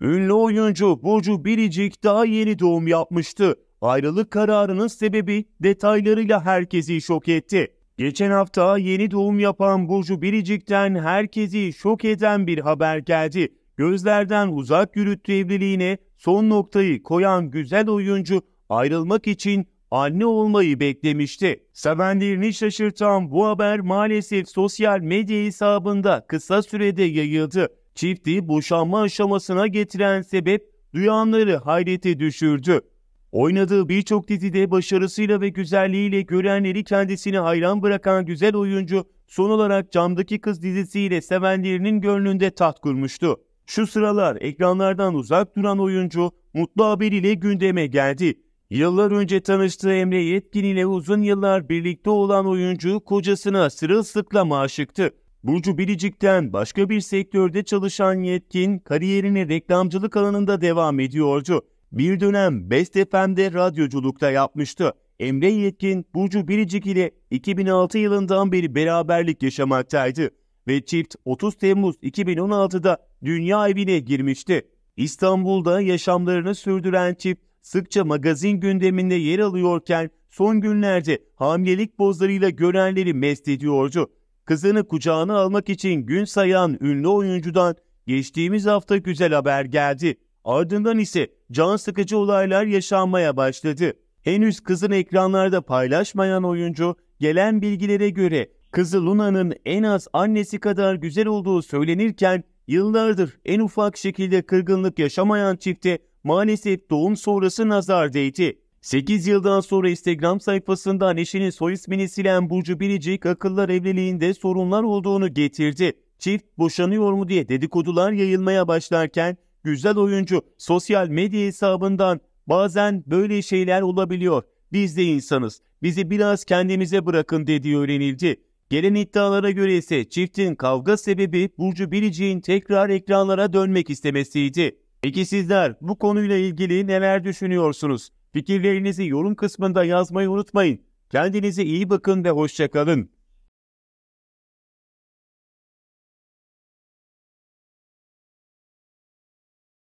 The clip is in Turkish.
Ünlü oyuncu Burcu Biricik daha yeni doğum yapmıştı. Ayrılık kararının sebebi detaylarıyla herkesi şok etti. Geçen hafta yeni doğum yapan Burcu Biricik'ten herkesi şok eden bir haber geldi. Gözlerden uzak yürüttü evliliğine son noktayı koyan güzel oyuncu ayrılmak için anne olmayı beklemişti. Sevenlerini şaşırtan bu haber maalesef sosyal medya hesabında kısa sürede yayıldı. Çifti boşanma aşamasına getiren sebep duyanları hayrete düşürdü. Oynadığı birçok dizide başarısıyla ve güzelliğiyle görenleri kendisini hayran bırakan güzel oyuncu son olarak Camdaki Kız dizisiyle sevenlerinin gönlünde taht kurmuştu. Şu sıralar ekranlardan uzak duran oyuncu mutlu haberiyle gündeme geldi. Yıllar önce tanıştığı Emre Yetkin ile uzun yıllar birlikte olan oyuncu kocasına sırılsıklama aşıktı. Burcu Biricik'ten başka bir sektörde çalışan yetkin kariyerini reklamcılık alanında devam ediyordu. Bir dönem Best FM'de radyoculukta yapmıştı. Emre Yetkin, Burcu Biricik ile 2006 yılından beri beraberlik yaşamaktaydı ve çift 30 Temmuz 2016'da dünya evine girmişti. İstanbul'da yaşamlarını sürdüren çift sıkça magazin gündeminde yer alıyorken son günlerde hamilelik bozlarıyla görenleri mest ediyordu kızını kucağına almak için gün sayan ünlü oyuncudan geçtiğimiz hafta güzel haber geldi. Ardından ise can sıkıcı olaylar yaşanmaya başladı. Henüz kızını ekranlarda paylaşmayan oyuncu gelen bilgilere göre kızı Luna'nın en az annesi kadar güzel olduğu söylenirken yıllardır en ufak şekilde kırgınlık yaşamayan çifte maalesef doğum sonrası nazar değdi. 8 yıldan sonra Instagram sayfasında eşinin soy ismini silen Burcu Biricik akıllar evliliğinde sorunlar olduğunu getirdi. Çift boşanıyor mu diye dedikodular yayılmaya başlarken güzel oyuncu sosyal medya hesabından bazen böyle şeyler olabiliyor. Biz de insanız. Bizi biraz kendimize bırakın dediği öğrenildi. Gelen iddialara göre ise çiftin kavga sebebi Burcu Biricik'in tekrar ekranlara dönmek istemesiydi. Peki sizler bu konuyla ilgili neler düşünüyorsunuz? Fikirlerinizi yorum kısmında yazmayı unutmayın. Kendinize iyi bakın ve hoşçakalın.